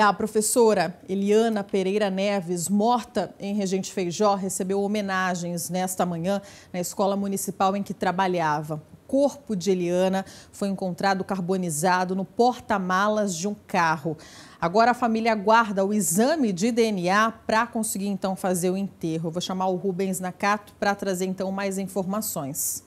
A professora Eliana Pereira Neves, morta em Regente Feijó, recebeu homenagens nesta manhã na escola municipal em que trabalhava. O corpo de Eliana foi encontrado carbonizado no porta-malas de um carro. Agora a família aguarda o exame de DNA para conseguir então fazer o enterro. vou chamar o Rubens Nakato para trazer então mais informações.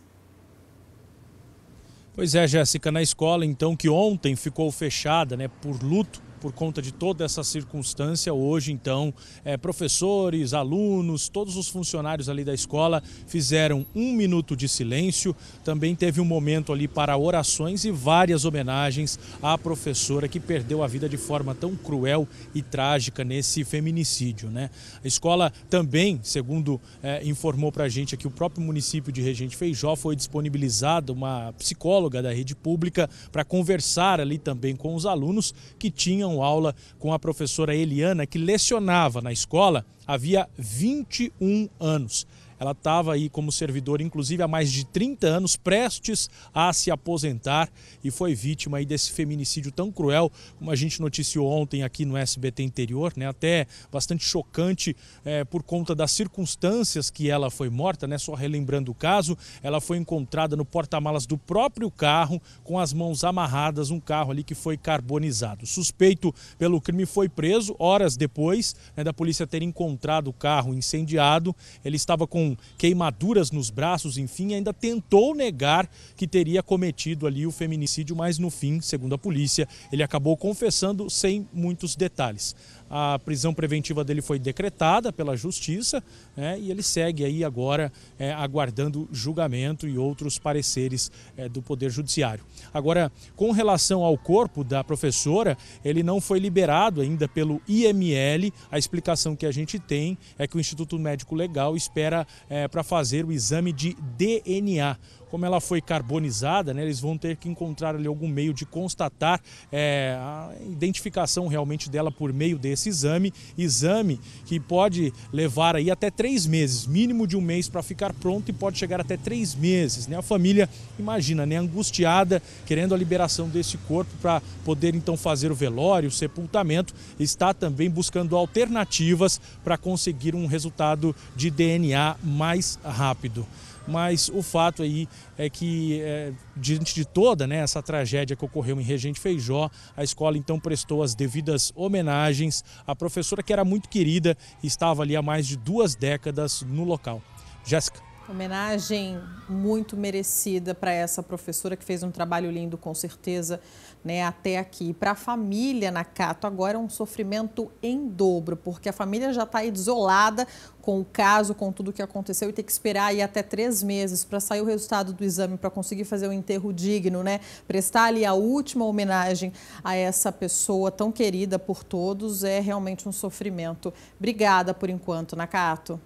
Pois é, Jéssica, na escola então que ontem ficou fechada, né, por luto, por conta de toda essa circunstância, hoje então, é, professores, alunos, todos os funcionários ali da escola fizeram um minuto de silêncio. Também teve um momento ali para orações e várias homenagens à professora que perdeu a vida de forma tão cruel e trágica nesse feminicídio. Né? A escola também, segundo é, informou para a gente aqui o próprio município de Regente Feijó, foi disponibilizada uma psicóloga da rede pública para conversar ali também com os alunos que tinham tinham aula com a professora Eliana, que lecionava na escola havia 21 anos. Ela estava aí como servidora, inclusive, há mais de 30 anos, prestes a se aposentar e foi vítima aí desse feminicídio tão cruel, como a gente noticiou ontem aqui no SBT Interior, né? até bastante chocante é, por conta das circunstâncias que ela foi morta, né? só relembrando o caso, ela foi encontrada no porta-malas do próprio carro, com as mãos amarradas, um carro ali que foi carbonizado. Suspeito pelo crime foi preso horas depois né, da polícia ter encontrado o carro incendiado, ele estava com com queimaduras nos braços, enfim, ainda tentou negar que teria cometido ali o feminicídio, mas no fim, segundo a polícia, ele acabou confessando sem muitos detalhes a prisão preventiva dele foi decretada pela justiça né, e ele segue aí agora é, aguardando julgamento e outros pareceres é, do Poder Judiciário. Agora, com relação ao corpo da professora, ele não foi liberado ainda pelo IML. A explicação que a gente tem é que o Instituto Médico Legal espera é, para fazer o exame de DNA como ela foi carbonizada, né, eles vão ter que encontrar ali algum meio de constatar é, a identificação realmente dela por meio desse exame, exame que pode levar aí até três meses, mínimo de um mês para ficar pronto e pode chegar até três meses. Né? A família, imagina, né, angustiada, querendo a liberação desse corpo para poder então fazer o velório, o sepultamento, está também buscando alternativas para conseguir um resultado de DNA mais rápido mas o fato aí é que, é, diante de toda né, essa tragédia que ocorreu em Regente Feijó, a escola então prestou as devidas homenagens à professora que era muito querida e estava ali há mais de duas décadas no local. Jéssica. Homenagem muito merecida para essa professora que fez um trabalho lindo, com certeza, né, até aqui. Para a família na Cato, agora é um sofrimento em dobro, porque a família já está isolada com o caso, com tudo o que aconteceu e ter que esperar aí até três meses para sair o resultado do exame, para conseguir fazer um enterro digno, né? Prestar ali a última homenagem a essa pessoa tão querida por todos é realmente um sofrimento. Obrigada por enquanto, Nakato.